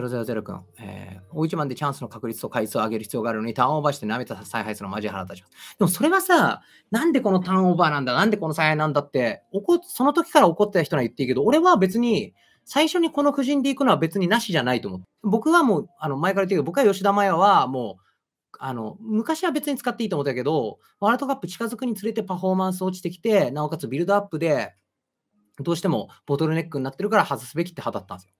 000君、えー、大一番でチャンスの確率と回数を上げる必要があるのに、ターンオーバーして舐めた再配るのマジ腹立ちます。でもそれはさ、なんでこのターンオーバーなんだ、なんでこの再配なんだって、怒その時から怒ってた人は言っていいけど、俺は別に、最初にこの布陣で行くのは別になしじゃないと思う。僕はもう、あの前から言ってるけど、僕は吉田麻也はもう、あの昔は別に使っていいと思ったけど、ワールドカップ近づくにつれてパフォーマンス落ちてきて、なおかつビルドアップで、どうしてもボトルネックになってるから外すべきって派だったんですよ。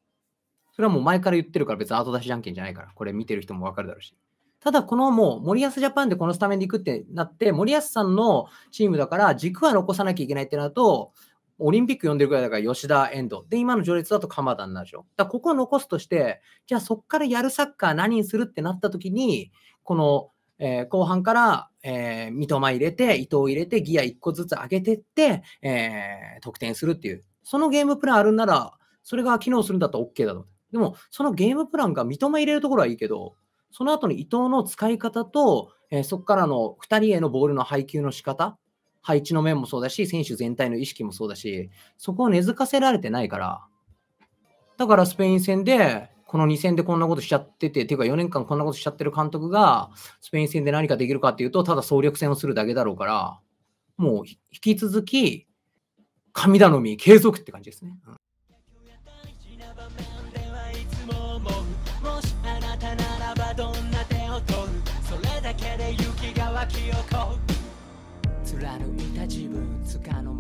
それはもう前から言ってるから別に後出しじゃんけんじゃないから、これ見てる人もわかるだろうし。ただ、このもう森保ジャパンでこのスタメンで行くってなって、森保さんのチームだから軸は残さなきゃいけないってなると、オリンピック呼んでるぐらいだから吉田、遠藤。で、今の序列だと鎌田になるでしょ。だここを残すとして、じゃあそこからやるサッカー何にするってなった時に、この、えー、後半から、えー、三笘入れて、伊藤入れて、ギア1個ずつ上げてって、えー、得点するっていう。そのゲームプランあるなら、それが機能するんだったら OK だと。でも、そのゲームプランが三笘入れるところはいいけど、その後に伊藤の使い方と、えー、そこからの2人へのボールの配球の仕方、配置の面もそうだし、選手全体の意識もそうだし、そこを根付かせられてないから、だからスペイン戦で、この2戦でこんなことしちゃってて、ていうか4年間こんなことしちゃってる監督が、スペイン戦で何かできるかっていうと、ただ総力戦をするだけだろうから、もう引き続き、神頼み継続って感じですね。うん巻き起こ貫いた自分つかの